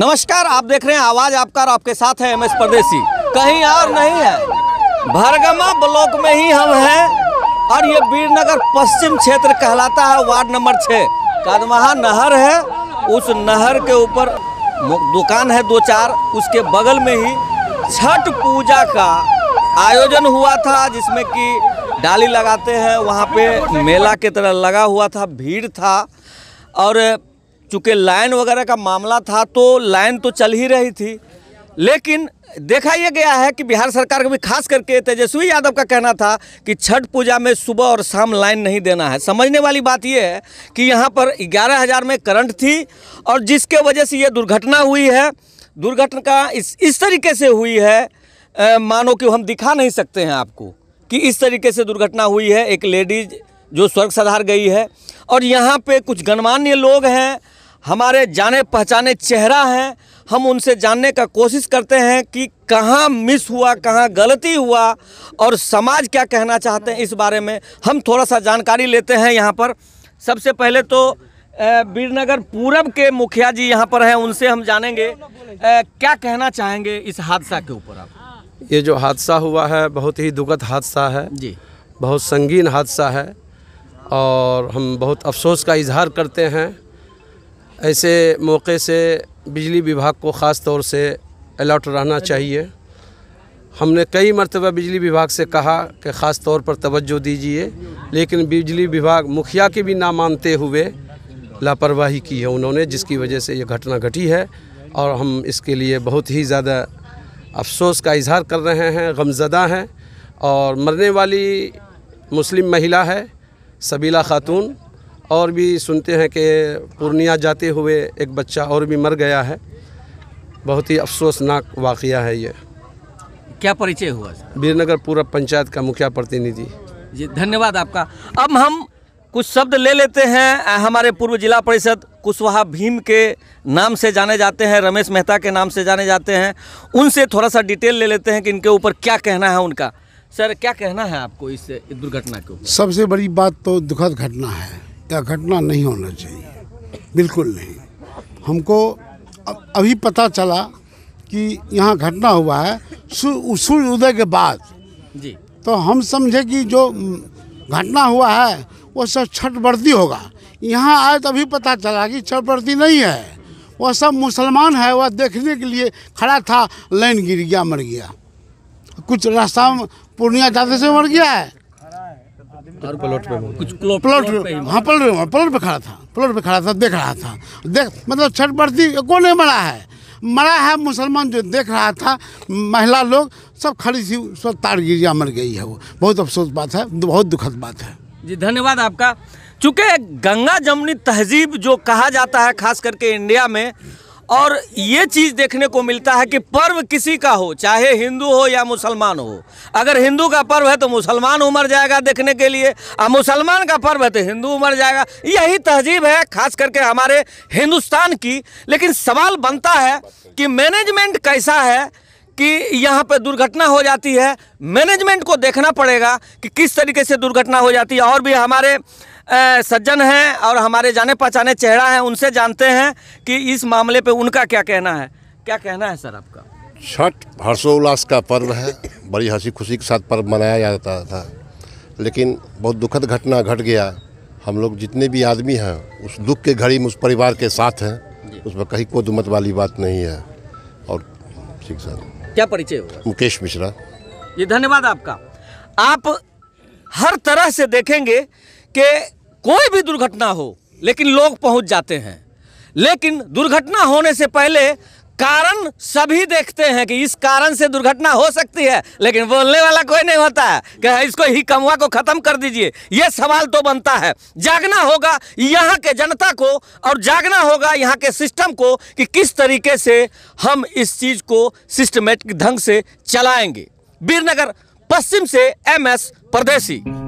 नमस्कार आप देख रहे हैं आवाज आपका और आपके साथ है एम एस परदेसी कहीं और नहीं है भरगमा ब्लॉक में ही हम हैं और ये वीरनगर पश्चिम क्षेत्र कहलाता है वार्ड नंबर छः कदमहा नहर है उस नहर के ऊपर दुकान है दो चार उसके बगल में ही छठ पूजा का आयोजन हुआ था जिसमें कि डाली लगाते हैं वहाँ पे मेला की तरह लगा हुआ था भीड़ था और चूँकि लाइन वगैरह का मामला था तो लाइन तो चल ही रही थी लेकिन देखा यह गया है कि बिहार सरकार का भी खास करके तेजस्वी यादव का कहना था कि छठ पूजा में सुबह और शाम लाइन नहीं देना है समझने वाली बात यह है कि यहाँ पर ग्यारह हज़ार में करंट थी और जिसके वजह से ये दुर्घटना हुई है दुर्घटना का इस इस तरीके से हुई है आ, मानो कि हम दिखा नहीं सकते हैं आपको कि इस तरीके से दुर्घटना हुई है एक लेडीज जो स्वर्ग सधार गई है और यहाँ पर कुछ गणमान्य लोग हैं हमारे जाने पहचाने चेहरा हैं हम उनसे जानने का कोशिश करते हैं कि कहाँ मिस हुआ कहाँ गलती हुआ और समाज क्या कहना चाहते हैं इस बारे में हम थोड़ा सा जानकारी लेते हैं यहाँ पर सबसे पहले तो बीरनगर पूरब के मुखिया जी यहाँ पर हैं उनसे हम जानेंगे क्या कहना चाहेंगे इस हादसा के ऊपर आप ये जो हादसा हुआ है बहुत ही दुखद हादसा है जी बहुत संगीन हादसा है और हम बहुत अफसोस का इजहार करते हैं ऐसे मौके से बिजली विभाग को ख़ास तौर से अलर्ट रहना चाहिए हमने कई मरतबा बिजली विभाग से कहा कि ख़ास तौर पर तवज्जो दीजिए लेकिन बिजली विभाग मुखिया के भी ना मानते हुए लापरवाही की है उन्होंने जिसकी वजह से ये घटना घटी है और हम इसके लिए बहुत ही ज़्यादा अफसोस का इजहार कर रहे हैं गमजदा हैं और मरने वाली मुस्लिम महिला है सबीला खातून और भी सुनते हैं कि पूर्णिया जाते हुए एक बच्चा और भी मर गया है बहुत ही अफसोसनाक वाक़ है ये क्या परिचय हुआ बीरनगर पूरब पंचायत का मुखिया प्रतिनिधि जी धन्यवाद आपका अब हम कुछ शब्द ले लेते हैं हमारे पूर्व जिला परिषद कुशवाहा भीम के नाम से जाने जाते हैं रमेश मेहता के नाम से जाने जाते हैं उनसे थोड़ा सा डिटेल ले लेते हैं कि इनके ऊपर क्या कहना है उनका सर क्या कहना है आपको इस दुर्घटना के ऊपर सबसे बड़ी बात तो दुखद घटना है यह घटना नहीं होना चाहिए बिल्कुल नहीं हमको अभी पता चला कि यहाँ घटना हुआ है सूर्य उदय के बाद जी तो हम समझे कि जो घटना हुआ है वो सब छठ वर्दी होगा यहाँ आए तो अभी पता चला कि छठ वर्दी नहीं है वह सब मुसलमान है वह देखने के लिए खड़ा था लाइन गिर गया मर गया कुछ रास्ता पूर्णिया जाते से मर गया है प्लॉट हाँ प्लॉट हाँ, पे खड़ा था प्लॉट पे खड़ा था देख रहा था देख मतलब छठ बरती नहीं मरा है मरा है मुसलमान जो देख रहा था महिला लोग सब खड़ी सी सब तार गिरिया मर गई है वो बहुत अफसोस बात है बहुत दुखद बात है जी धन्यवाद आपका चूंकि गंगा जमुनी तहजीब जो कहा जाता है खास करके इंडिया में और ये चीज़ देखने को मिलता है कि पर्व किसी का हो चाहे हिंदू हो या मुसलमान हो अगर हिंदू का पर्व है तो मुसलमान उमर जाएगा देखने के लिए और मुसलमान का पर्व है तो हिंदू उमर जाएगा यही तहजीब है खास करके हमारे हिंदुस्तान की लेकिन सवाल बनता है कि मैनेजमेंट कैसा है कि यहाँ पे दुर्घटना हो जाती है मैनेजमेंट को देखना पड़ेगा कि किस तरीके से दुर्घटना हो जाती है और भी हमारे सज्जन हैं और हमारे जाने पहचाने चेहरा हैं उनसे जानते हैं कि इस मामले पे उनका क्या कहना है क्या कहना है सर आपका छठ हर्षोल्लास का पर्व है बड़ी हंसी खुशी के साथ पर्व मनाया जाता था लेकिन बहुत दुखद घटना घट गया हम लोग जितने भी आदमी हैं उस दुख के घड़ी में उस परिवार के साथ हैं उसमें कहीं कोई दुमत वाली बात नहीं है और ठीक सर क्या परिचय मुकेश मिश्रा ये धन्यवाद आपका आप हर तरह से देखेंगे कि कोई भी दुर्घटना हो लेकिन लोग पहुंच जाते हैं लेकिन दुर्घटना होने से पहले कारण सभी देखते हैं कि इस कारण से दुर्घटना हो सकती है लेकिन बोलने वाला कोई नहीं होता है कि हाँ, इसको ही कमवा को खत्म कर दीजिए ये सवाल तो बनता है जागना होगा यहाँ के जनता को और जागना होगा यहाँ के सिस्टम को कि किस तरीके से हम इस चीज़ को सिस्टमेटिक ढंग से चलाएंगे बीरनगर पश्चिम से एम एस परदेशी